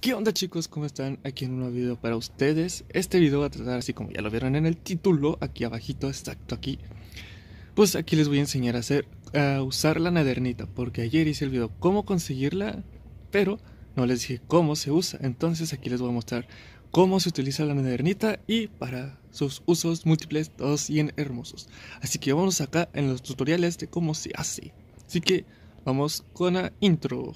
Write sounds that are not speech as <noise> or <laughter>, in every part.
¿Qué onda chicos? ¿Cómo están? Aquí en un nuevo video para ustedes Este video va a tratar así como ya lo vieron en el título Aquí abajito, exacto aquí Pues aquí les voy a enseñar a hacer A usar la nadernita Porque ayer hice el video cómo conseguirla Pero no les dije cómo se usa Entonces aquí les voy a mostrar Cómo se utiliza la nadernita Y para sus usos múltiples, todos bien hermosos Así que vamos acá en los tutoriales de cómo se hace Así que vamos con la intro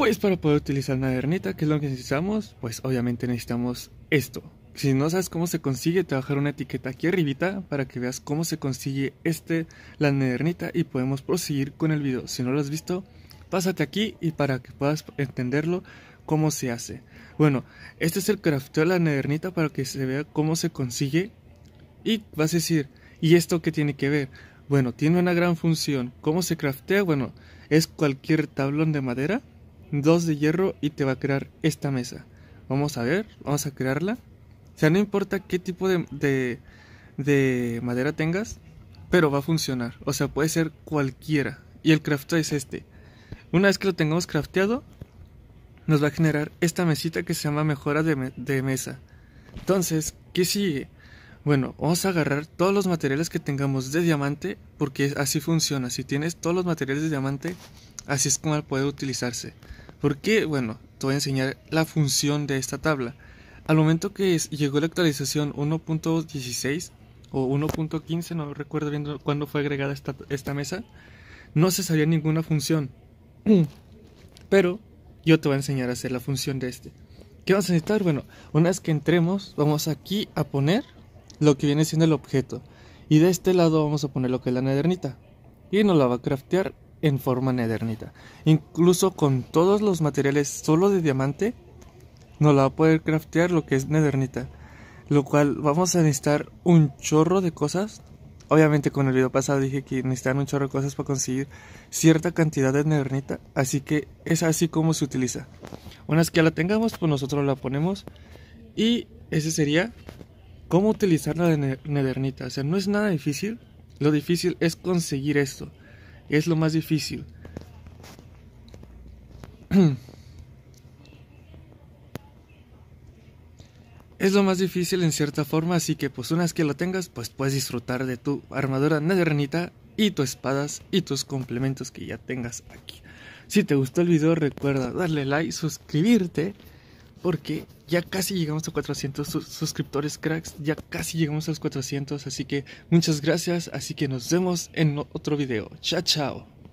Pues para poder utilizar la Eternita, ¿qué es lo que necesitamos? Pues obviamente necesitamos esto. Si no sabes cómo se consigue, te voy a dejar una etiqueta aquí arribita para que veas cómo se consigue este, la Nedernita y podemos proseguir con el video. Si no lo has visto, pásate aquí y para que puedas entenderlo cómo se hace. Bueno, este es el crafteo de la Nedernita para que se vea cómo se consigue. Y vas a decir, ¿y esto qué tiene que ver? Bueno, tiene una gran función. ¿Cómo se craftea? Bueno, es cualquier tablón de madera Dos de hierro y te va a crear esta mesa. Vamos a ver, vamos a crearla. O sea, no importa qué tipo de, de, madera tengas, pero va a funcionar. O sea, puede ser cualquiera. Y el craft es este. Una vez que lo tengamos crafteado, nos va a generar esta mesita que se llama mejora de, de mesa. Entonces, ¿qué sigue? Bueno, vamos a agarrar todos los materiales que tengamos de diamante porque así funciona. Si tienes todos los materiales de diamante, así es como puede utilizarse. Porque, bueno, te voy a enseñar la función de esta tabla. Al momento que llegó la actualización 1.16 o 1.15, no recuerdo bien cuándo fue agregada esta, esta mesa, no se sabía ninguna función. <clears throat> Pero yo te voy a enseñar a hacer la función de este. ¿Qué vamos a necesitar? Bueno, una vez que entremos, vamos aquí a poner lo que viene siendo el objeto. Y de este lado vamos a poner lo que es la nedernita. Y nos la va a craftear en forma nedernita. Incluso con todos los materiales solo de diamante, nos la va a poder craftear lo que es nedernita. Lo cual vamos a necesitar un chorro de cosas. Obviamente con el video pasado dije que necesitan un chorro de cosas para conseguir cierta cantidad de nedernita. Así que es así como se utiliza. Una vez que la tengamos, pues nosotros la ponemos. Y ese sería cómo utilizar la Nedernita. O sea, no es nada difícil. Lo difícil es conseguir esto. Es lo más difícil. <clears throat> es lo más difícil en cierta forma, así que pues una vez que lo tengas, pues puedes disfrutar de tu armadura nedernita y tus espadas y tus complementos que ya tengas aquí. Si te gustó el video, recuerda darle like, suscribirte porque ya casi llegamos a 400 suscriptores cracks, ya casi llegamos a los 400, así que muchas gracias, así que nos vemos en otro video. Chao, chao.